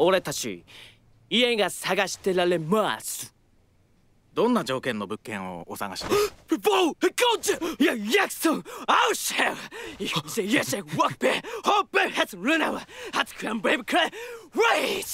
俺たち家が探してられますどんな条件の物件をお探しでボーーチアウシェイイシェワクホッペヘツルナワハツクランベイブクレウェイ